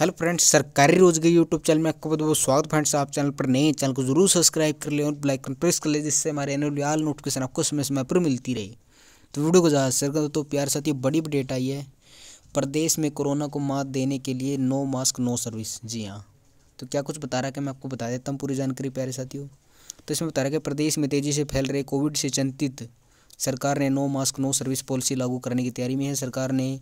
hello friends सरकारी रोजगार YouTube channel में आपको बहुत बहुत स्वागत फ्रेंड्स आप चैनल पर नए चैनल को जरूर सब्सक्राइब कर लें और बेलाइकन प्रेस कर लें जिससे हमारे एनुअल आल नोटिफिकेशन आपको समय समय पर मिलती रहे तो वीडियो को ज़्यादा शेयर कर तो प्यार साथ ये बड़ी अपडेट आई है प्रदेश में कोरोना को मात देने के लिए नो मास्क नो सर्विस जी हाँ तो क्या कुछ बता रहा है कि मैं आपको बता देता हूँ पूरी जानकारी प्यारे साथियों तो इसमें बता रहा है कि प्रदेश में तेज़ी से फैल रहे कोविड से चिंतित सरकार ने no mask no service policy लागू करने की तैयारी में है सरकार ने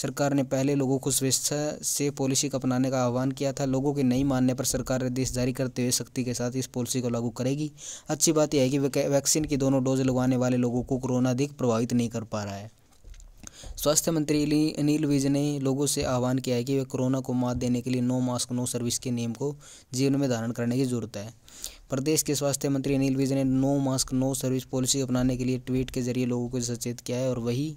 सरकार ने पहले लोगों को स्वेच्छा से पॉलिसी का अपनाने का आह्वान किया था लोगों के नहीं मानने पर सरकार निर्देश जारी करते हुए सख्ती के साथ इस पॉलिसी को लागू करेगी अच्छी बात यह है कि वैक्सीन की दोनों डोज लगवाने वाले लोगों को कोरोना अधिक प्रभावित नहीं कर पा रहा है स्वास्थ्य मंत्री अनिल विज ने लोगों से आह्वान किया है कि वे कोरोना को मात देने के लिए नो मास्क नो सर्विस के नियम को जीवन में धारण करने की जरूरत है प्रदेश के स्वास्थ्य मंत्री अनिल विज ने no mask no service policy अपनाने के लिए ट्वीट के जरिए लोगों को सचेत किया है और वही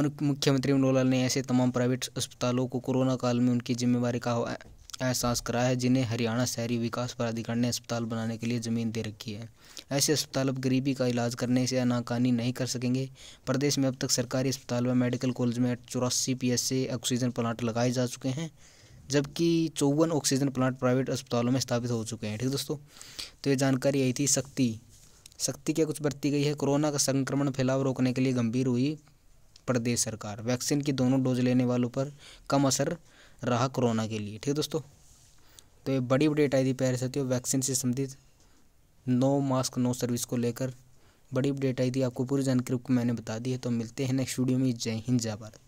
मुख्यमंत्री मनोहर लाल ने ऐसे तमाम प्राइवेट अस्पतालों को कोरोना काल में उनकी जिम्मेवारी का एहसास कराया है जिन्हें हरियाणा शहरी विकास प्राधिकरण ने अस्पताल बनाने के लिए ज़मीन दे रखी है ऐसे अस्पताल अब गरीबी का इलाज करने से नाकानी नहीं कर सकेंगे प्रदेश में अब तक सरकारी अस्पताल व मेडिकल कॉलेज में चौरासी पी ऑक्सीजन प्लांट लगाए जा चुके हैं जबकि चौवन ऑक्सीजन प्लांट प्राइवेट अस्पतालों में स्थापित हो चुके हैं ठीक दोस्तों तो ये जानकारी आई थी शक्ति शक्ति क्या कुछ बरती गई है कोरोना का संक्रमण फैलाव रोकने के लिए गंभीर हुई प्रदेश सरकार वैक्सीन की दोनों डोज लेने वालों पर कम असर रहा कोरोना के लिए ठीक है दोस्तों तो ये बड़ी अपडेट आई थी प्यारे साथियों तो वैक्सीन से संबंधित नो मास्क नो सर्विस को लेकर बड़ी अपडेट आई थी आपको पूरी जानकारी मैंने बता दी है तो मिलते हैं नेक्स्ट वीडियो में जय हिंद जय भारत